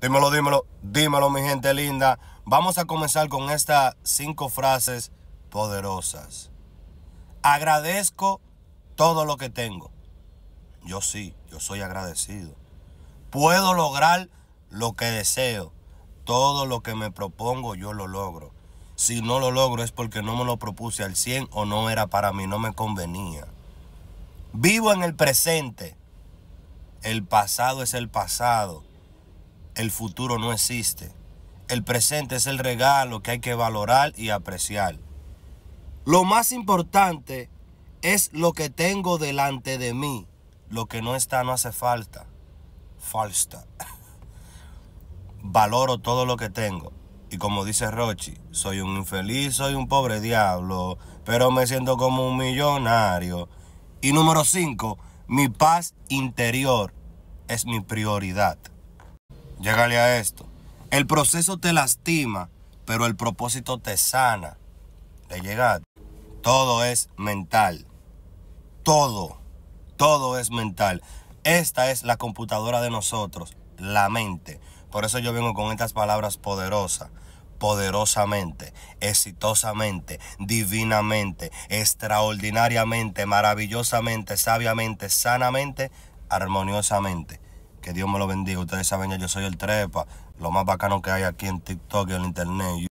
Dímelo, dímelo, dímelo mi gente linda. Vamos a comenzar con estas cinco frases poderosas. Agradezco todo lo que tengo. Yo sí, yo soy agradecido. Puedo lograr lo que deseo. Todo lo que me propongo yo lo logro. Si no lo logro es porque no me lo propuse al 100 o no era para mí, no me convenía. Vivo en el presente. El pasado es el pasado el futuro no existe. El presente es el regalo que hay que valorar y apreciar. Lo más importante es lo que tengo delante de mí. Lo que no está no hace falta. Falsta. Valoro todo lo que tengo. Y como dice Rochi, soy un infeliz, soy un pobre diablo, pero me siento como un millonario. Y número 5, mi paz interior es mi prioridad. Llegale a esto. El proceso te lastima, pero el propósito te sana. De llegar. Todo es mental. Todo. Todo es mental. Esta es la computadora de nosotros, la mente. Por eso yo vengo con estas palabras poderosas poderosamente, exitosamente, divinamente, extraordinariamente, maravillosamente, sabiamente, sanamente, armoniosamente. Que Dios me lo bendiga. Ustedes saben yo soy el Trepa, lo más bacano que hay aquí en TikTok y en Internet.